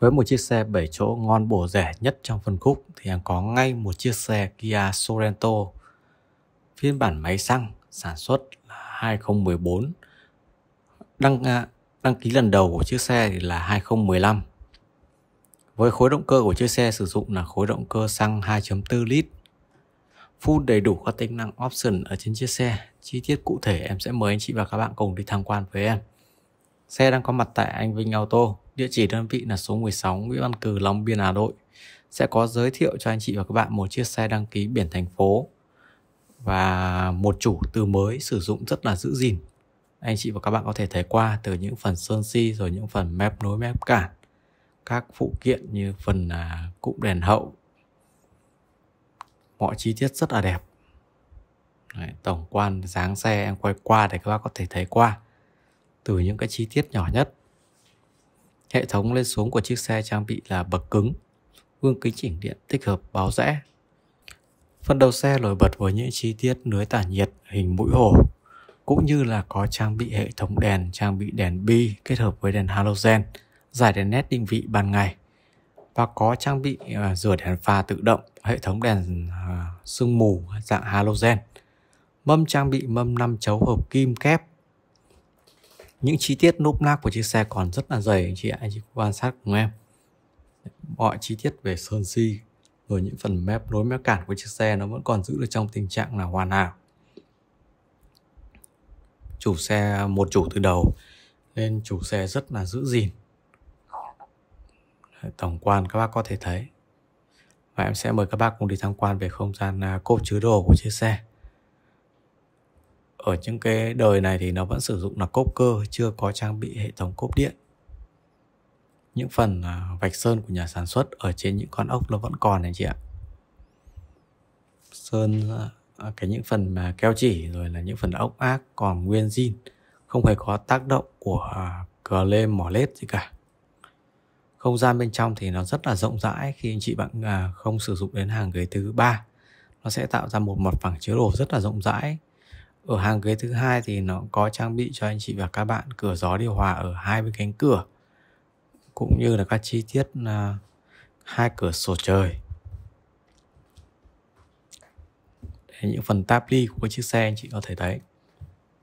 Với một chiếc xe 7 chỗ ngon bổ rẻ nhất trong phân khúc thì hàng có ngay một chiếc xe Kia Sorento. Phiên bản máy xăng sản xuất là 2014. Đăng à, đăng ký lần đầu của chiếc xe thì là 2015. Với khối động cơ của chiếc xe sử dụng là khối động cơ xăng 2.4 lít. Full đầy đủ các tính năng option ở trên chiếc xe. Chi tiết cụ thể em sẽ mời anh chị và các bạn cùng đi tham quan với em. Xe đang có mặt tại Anh Vinh Auto, Địa chỉ đơn vị là số 16 Nguyễn Văn cử Long Biên, Hà Nội. Sẽ có giới thiệu cho anh chị và các bạn một chiếc xe đăng ký biển thành phố và một chủ từ mới sử dụng rất là giữ gìn. Anh chị và các bạn có thể thấy qua từ những phần sơn si rồi những phần mép nối mép cản, các phụ kiện như phần à, cụm đèn hậu. Mọi chi tiết rất là đẹp. Đấy, tổng quan dáng xe em quay qua để các bạn có thể thấy qua từ những cái chi tiết nhỏ nhất Hệ thống lên xuống của chiếc xe trang bị là bậc cứng, gương kính chỉnh điện tích hợp báo rẽ. Phần đầu xe nổi bật với những chi tiết lưới tản nhiệt hình mũi hổ, cũng như là có trang bị hệ thống đèn, trang bị đèn bi kết hợp với đèn halogen, giải đèn nét định vị ban ngày và có trang bị à, rửa đèn pha tự động, hệ thống đèn à, sương mù dạng halogen. Mâm trang bị mâm 5 chấu hợp kim kép những chi tiết núp lác của chiếc xe còn rất là dày anh chị ạ anh chị quan sát cùng em mọi chi tiết về sơn si rồi những phần mép nối mép cản của chiếc xe nó vẫn còn giữ được trong tình trạng là hoàn hảo chủ xe một chủ từ đầu nên chủ xe rất là giữ gìn tổng quan các bác có thể thấy và em sẽ mời các bác cùng đi tham quan về không gian à, cốp chứa đồ của chiếc xe ở những cái đời này thì nó vẫn sử dụng là cốp cơ chưa có trang bị hệ thống cốp điện những phần à, vạch sơn của nhà sản xuất ở trên những con ốc nó vẫn còn này chị ạ sơn à, à, cái những phần mà keo chỉ rồi là những phần ốc ác còn nguyên zin không hề có tác động của cờ lê mỏ lết gì cả không gian bên trong thì nó rất là rộng rãi khi anh chị bạn không sử dụng đến hàng ghế thứ ba nó sẽ tạo ra một mặt phẳng chứa đồ rất là rộng rãi ở hàng ghế thứ hai thì nó có trang bị cho anh chị và các bạn cửa gió điều hòa ở hai bên cánh cửa cũng như là các chi tiết là hai cửa sổ trời Đấy, những phần táp ly của chiếc xe anh chị có thể thấy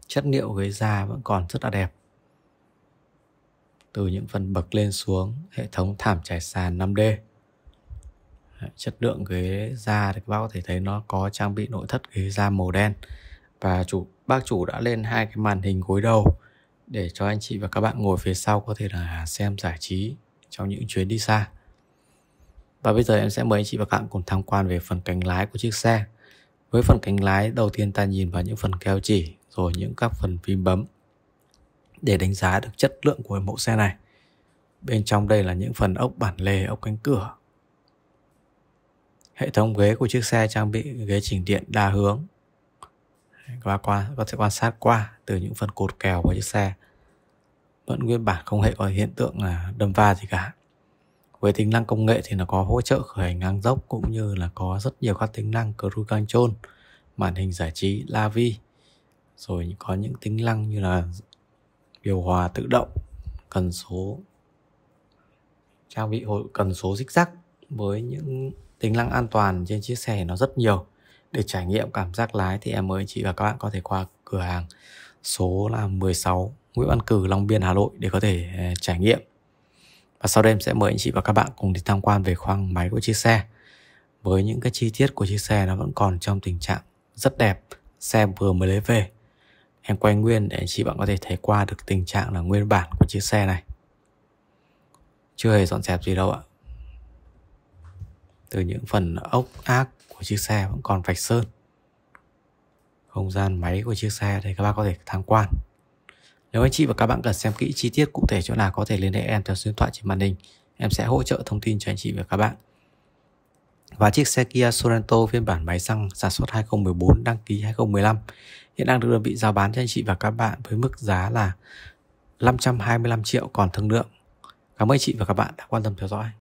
chất liệu ghế da vẫn còn rất là đẹp từ những phần bậc lên xuống hệ thống thảm trải sàn 5D chất lượng ghế da thì các bác có thể thấy nó có trang bị nội thất ghế da màu đen và chủ bác chủ đã lên hai cái màn hình gối đầu để cho anh chị và các bạn ngồi phía sau có thể là xem giải trí trong những chuyến đi xa. Và bây giờ em sẽ mời anh chị và các bạn cùng tham quan về phần cánh lái của chiếc xe. Với phần cánh lái đầu tiên ta nhìn vào những phần keo chỉ rồi những các phần phím bấm để đánh giá được chất lượng của mẫu xe này. Bên trong đây là những phần ốc bản lề, ốc cánh cửa. Hệ thống ghế của chiếc xe trang bị ghế chỉnh điện đa hướng và qua có thể quan sát qua từ những phần cột kèo của chiếc xe vẫn nguyên bản không hề có hiện tượng là đâm va gì cả với tính năng công nghệ thì nó có hỗ trợ khởi hành ngang dốc cũng như là có rất nhiều các tính năng cruise control màn hình giải trí lavi rồi có những tính năng như là điều hòa tự động cần số trang bị cần số xích rắc với những tính năng an toàn trên chiếc xe nó rất nhiều để trải nghiệm cảm giác lái thì em mời chị và các bạn có thể qua cửa hàng số là 16 Nguyễn Văn Cử Long Biên Hà Nội để có thể ờ, trải nghiệm và sau đây em sẽ mời anh chị và các bạn cùng đi tham quan về khoang máy của chiếc xe với những cái chi tiết của chiếc xe nó vẫn còn trong tình trạng rất đẹp xe vừa mới lấy về em quay nguyên để anh chị bạn có thể thấy qua được tình trạng là nguyên bản của chiếc xe này chưa hề dọn dẹp gì đâu ạ từ những phần ốc ác của chiếc xe vẫn còn vạch sơn không gian máy của chiếc xe để các bác có thể tham quan nếu anh chị và các bạn cần xem kỹ chi tiết cụ thể chỗ nào có thể liên hệ em theo số điện thoại trên màn hình em sẽ hỗ trợ thông tin cho anh chị và các bạn và chiếc xe Kia Sorento phiên bản máy xăng sản xuất 2014 đăng ký 2015 hiện đang được đơn vị giao bán cho anh chị và các bạn với mức giá là 525 triệu còn thương lượng. Cảm ơn anh chị và các bạn đã quan tâm theo dõi.